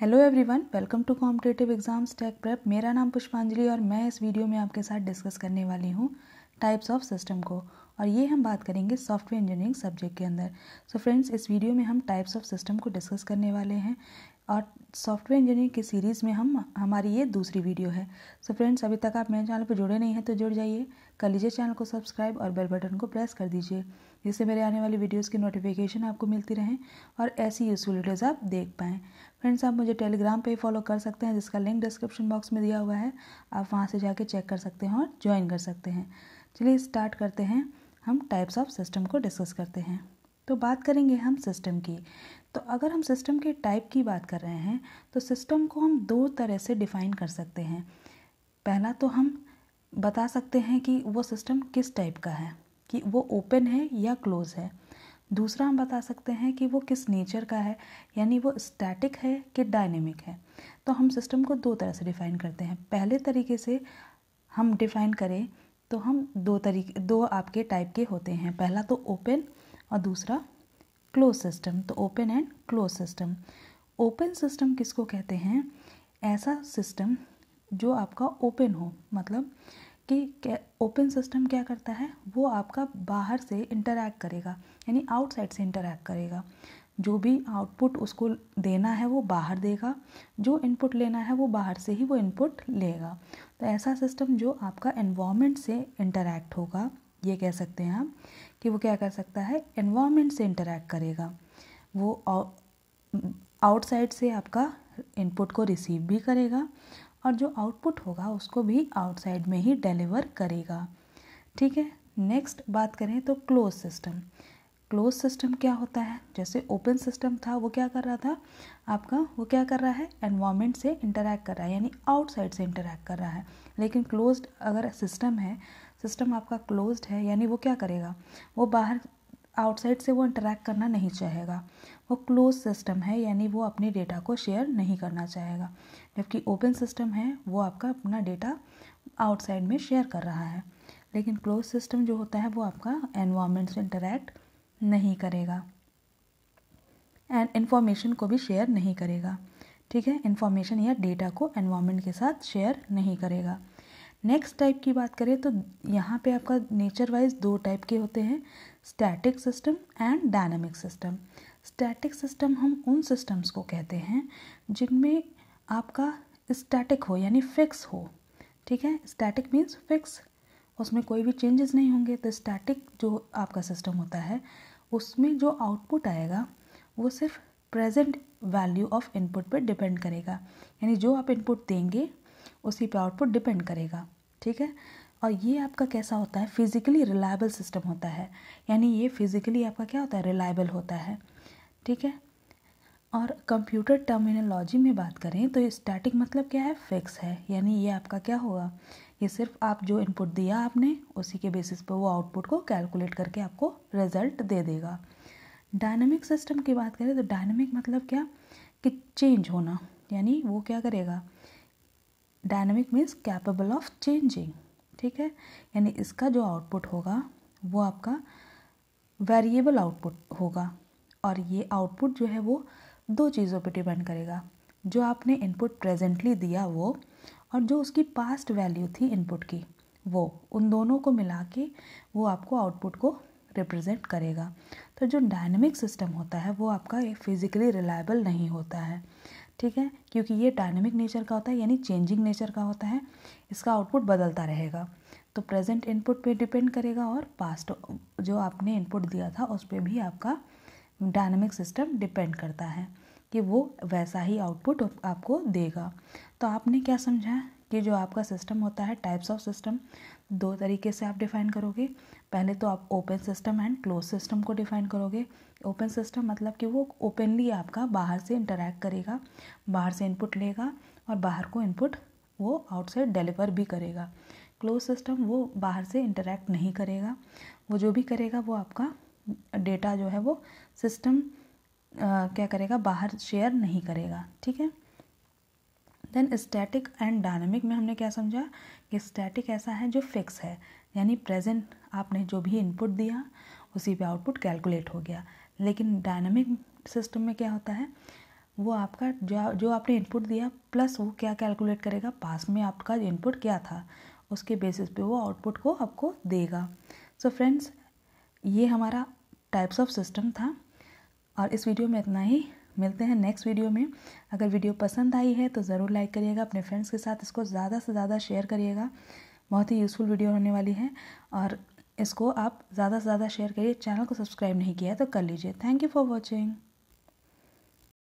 hello everyone welcome to competitive exams tech prep मेरा नाम पुष्पांजलि और मैं इस वीडियो में आपके साथ डिस्कस करने वाली हूँ टाइप्स ऑफ सिस्टम को और ये हम बात करेंगे सॉफ्टवेयर इंजीनियरिंग सब्जेक्ट के अंदर सो so फ्रेंड्स इस वीडियो में हम टाइप्स ऑफ सिस्टम को डिस्कस करने वाले हैं और सॉफ्टवेयर इंजीनियरिंग की सीरीज़ में हम हमारी ये दूसरी वीडियो है सो so फ्रेंड्स अभी तक आप मेरे चैनल पर जुड़े नहीं हैं तो जुड़ जाइए कर लीजिए चैनल को सब्सक्राइब और बेल बटन को प्रेस कर दीजिए जिससे मेरे आने वाली वीडियोस की नोटिफिकेशन आपको मिलती रहें और ऐसी यूज़फुल वीडियोज़ आप देख पाएँ फ्रेंड्स आप मुझे टेलीग्राम पर फॉलो कर सकते हैं जिसका लिंक डिस्क्रिप्शन बॉक्स में दिया हुआ है आप वहाँ से जाके चेक कर सकते हैं और ज्वाइन कर सकते हैं चलिए स्टार्ट करते हैं हम टाइप्स ऑफ सिस्टम को डिस्कस करते हैं तो बात करेंगे हम सिस्टम की तो अगर हम सिस्टम के टाइप की बात कर रहे हैं तो सिस्टम को हम दो तरह से डिफ़ाइन कर सकते हैं पहला तो हम बता सकते हैं कि वो सिस्टम किस टाइप का है कि वो ओपन है या क्लोज है दूसरा हम बता सकते हैं कि वो किस नेचर का है यानी वो स्टैटिक है कि डायनेमिक है तो हम सिस्टम को दो तरह से डिफ़ाइन करते हैं पहले तरीके से हम डिफ़ाइन करें तो हम दो तरीके दो आपके टाइप के होते हैं पहला तो ओपन और दूसरा क्लोज सिस्टम तो open and close system open system किसको कहते हैं ऐसा सिस्टम जो आपका ओपन हो मतलब कि ओपन सिस्टम क्या करता है वो आपका बाहर से इंटरैक्ट करेगा यानी आउटसाइड से इंटरैक्ट करेगा जो भी आउटपुट उसको देना है वो बाहर देगा जो इनपुट लेना है वो बाहर से ही वो इनपुट लेगा तो ऐसा सिस्टम जो आपका एनवायरनमेंट से इंटरैक्ट होगा ये कह सकते हैं आप कि वो क्या कर सकता है एनवायरनमेंट से इंटरेक्ट करेगा वो आउटसाइड से आपका इनपुट को रिसीव भी करेगा और जो आउटपुट होगा उसको भी आउटसाइड में ही डिलीवर करेगा ठीक है नेक्स्ट बात करें तो क्लोज सिस्टम क्लोज सिस्टम क्या होता है जैसे ओपन सिस्टम था वो क्या कर रहा था आपका वो क्या कर रहा है एनवायरनमेंट से इंटरेक्ट कर रहा है यानी आउटसाइड से इंटरेक्ट कर रहा है लेकिन क्लोज्ड अगर सिस्टम है सिस्टम आपका क्लोज्ड है यानी वो क्या करेगा वो बाहर आउटसाइड से वो इंटरेक्ट करना नहीं चाहेगा वो क्लोज सिस्टम है यानी वो अपने डेटा को शेयर नहीं करना चाहेगा जबकि ओपन सिस्टम है वो आपका अपना डेटा आउटसाइड में शेयर कर रहा है लेकिन क्लोज सिस्टम जो होता है वो आपका एनवायरनमेंट से इंटरेक्ट नहीं करेगा एंड इन्फॉर्मेशन को भी शेयर नहीं करेगा ठीक है इन्फॉर्मेशन या डेटा को एनवायरनमेंट के साथ शेयर नहीं करेगा नेक्स्ट टाइप की बात करें तो यहाँ पे आपका नेचर वाइज दो टाइप के होते हैं static system and dynamic system static system हम उन सिस्टम्स को कहते हैं जिनमें आपका स्टैटिक हो यानी फिक्स हो ठीक है स्टैटिक मीन्स फिक्स उसमें कोई भी चेंजेस नहीं होंगे तो स्टैटिक जो आपका सिस्टम होता है उसमें जो आउटपुट आएगा वो सिर्फ प्रेजेंट वैल्यू ऑफ इनपुट पर डिपेंड करेगा यानी जो आप इनपुट देंगे उसी पे आउटपुट डिपेंड करेगा ठीक है और ये आपका कैसा होता है फिज़िकली रिलायबल सिस्टम होता है यानी ये फिज़िकली आपका क्या होता है रिलायबल होता है ठीक है और कंप्यूटर टर्मिनोलॉजी में बात करें तो स्टैटिक मतलब क्या है फिक्स है यानी ये आपका क्या होगा ये सिर्फ आप जो इनपुट दिया आपने उसी के बेसिस पर वो आउटपुट को कैलकुलेट करके आपको रिजल्ट दे देगा डायनेमिक सिस्टम की बात करें तो डायनेमिक मतलब क्या कि चेंज होना यानी वो क्या करेगा dynamic means capable of changing ठीक है यानी इसका जो आउटपुट होगा वो आपका वेरिएबल आउटपुट होगा और ये आउटपुट जो है वो दो चीज़ों पे डिपेंड करेगा जो आपने इनपुट प्रेजेंटली दिया वो और जो उसकी पास्ट वैल्यू थी इनपुट की वो उन दोनों को मिला के वो आपको आउटपुट को रिप्रेजेंट करेगा तो जो डायनेमिक सिस्टम होता है वो आपका एक फिज़िकली रिलायबल नहीं होता है ठीक है क्योंकि ये डायनेमिक नेचर का होता है यानी चेंजिंग नेचर का होता है इसका आउटपुट बदलता रहेगा तो प्रेजेंट इनपुट पे डिपेंड करेगा और पास्ट जो आपने इनपुट दिया था उस पर भी आपका डायनेमिक सिस्टम डिपेंड करता है कि वो वैसा ही आउटपुट आपको देगा तो आपने क्या समझा है कि जो आपका सिस्टम होता है टाइप्स ऑफ सिस्टम दो तरीके से आप डिफ़ाइन करोगे पहले तो आप open system and close system को डिफ़ाइन करोगे ओपन सिस्टम मतलब कि वो ओपनली आपका बाहर से इंटरेक्ट करेगा बाहर से इनपुट लेगा और बाहर को इनपुट वो आउटसाइड डिलीवर भी करेगा क्लोज सिस्टम वो बाहर से इंटरेक्ट नहीं करेगा वो जो भी करेगा वो आपका डेटा जो है वो सिस्टम क्या करेगा बाहर शेयर नहीं करेगा ठीक है देन स्टैटिक एंड डायनामिक में हमने क्या समझा कि स्टैटिक ऐसा है जो फिक्स है यानी प्रेजेंट आपने जो भी इनपुट दिया उसी पे आउटपुट कैलकुलेट हो गया लेकिन डायनामिक सिस्टम में क्या होता है वो आपका जो जो आपने इनपुट दिया प्लस वो क्या कैलकुलेट करेगा पास में आपका इनपुट क्या था उसके बेसिस पे वो आउटपुट को आपको देगा सो so फ्रेंड्स ये हमारा टाइप्स ऑफ सिस्टम था और इस वीडियो में इतना ही मिलते हैं नेक्स्ट वीडियो में अगर वीडियो पसंद आई है तो ज़रूर लाइक करिएगा अपने फ्रेंड्स के साथ इसको ज़्यादा से ज़्यादा शेयर करिएगा बहुत ही यूज़फुल वीडियो होने वाली है और इसको आप ज़्यादा से ज़्यादा शेयर करिए चैनल को सब्सक्राइब नहीं किया है तो कर लीजिए थैंक यू फॉर वॉचिंग